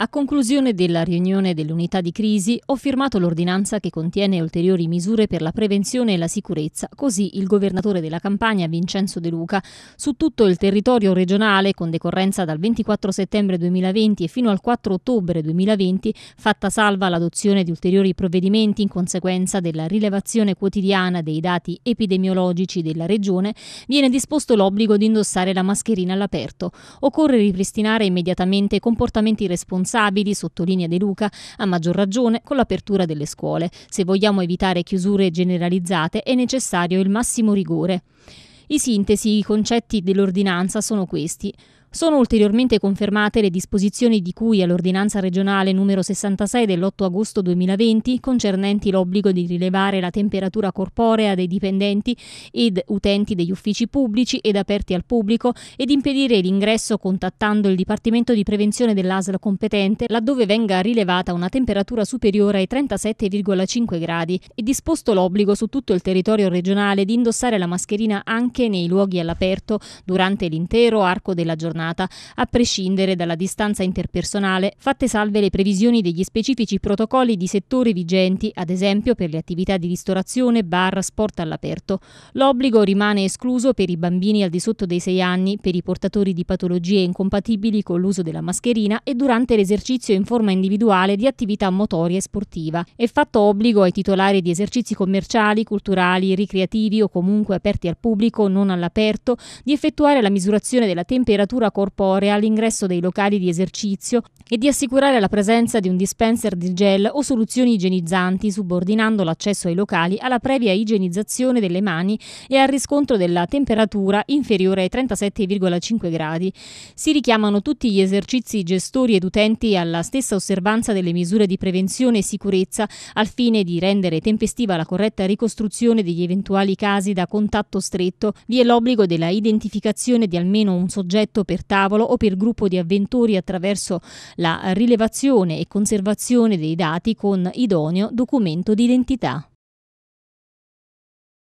A conclusione della riunione dell'unità di crisi ho firmato l'ordinanza che contiene ulteriori misure per la prevenzione e la sicurezza, così il governatore della campagna, Vincenzo De Luca su tutto il territorio regionale con decorrenza dal 24 settembre 2020 e fino al 4 ottobre 2020, fatta salva l'adozione di ulteriori provvedimenti in conseguenza della rilevazione quotidiana dei dati epidemiologici della regione, viene disposto l'obbligo di indossare la mascherina all'aperto. Occorre ripristinare immediatamente comportamenti responsabili indispensabili, sottolinea De Luca, a maggior ragione con l'apertura delle scuole. Se vogliamo evitare chiusure generalizzate è necessario il massimo rigore. In sintesi, i concetti dell'ordinanza sono questi. Sono ulteriormente confermate le disposizioni di cui all'ordinanza regionale numero 66 dell'8 agosto 2020 concernenti l'obbligo di rilevare la temperatura corporea dei dipendenti ed utenti degli uffici pubblici ed aperti al pubblico ed impedire l'ingresso contattando il Dipartimento di Prevenzione dell'ASL competente laddove venga rilevata una temperatura superiore ai 37,5 gradi e disposto l'obbligo su tutto il territorio regionale di indossare la mascherina anche nei luoghi all'aperto durante l'intero arco della giornata aggiornata, a prescindere dalla distanza interpersonale, fatte salve le previsioni degli specifici protocolli di settore vigenti, ad esempio per le attività di ristorazione, bar, sport all'aperto. L'obbligo rimane escluso per i bambini al di sotto dei 6 anni, per i portatori di patologie incompatibili con l'uso della mascherina e durante l'esercizio in forma individuale di attività motoria e sportiva. È fatto obbligo ai titolari di esercizi commerciali, culturali, ricreativi o comunque aperti al pubblico, non all'aperto, di effettuare la misurazione della temperatura corporea all'ingresso dei locali di esercizio e di assicurare la presenza di un dispenser di gel o soluzioni igienizzanti, subordinando l'accesso ai locali alla previa igienizzazione delle mani e al riscontro della temperatura inferiore ai 37,5 gradi. Si richiamano tutti gli esercizi gestori ed utenti alla stessa osservanza delle misure di prevenzione e sicurezza al fine di rendere tempestiva la corretta ricostruzione degli eventuali casi da contatto stretto. Vi è l'obbligo della identificazione di almeno un soggetto per tavolo o per gruppo di avventori attraverso la rilevazione e conservazione dei dati con idoneo documento d'identità.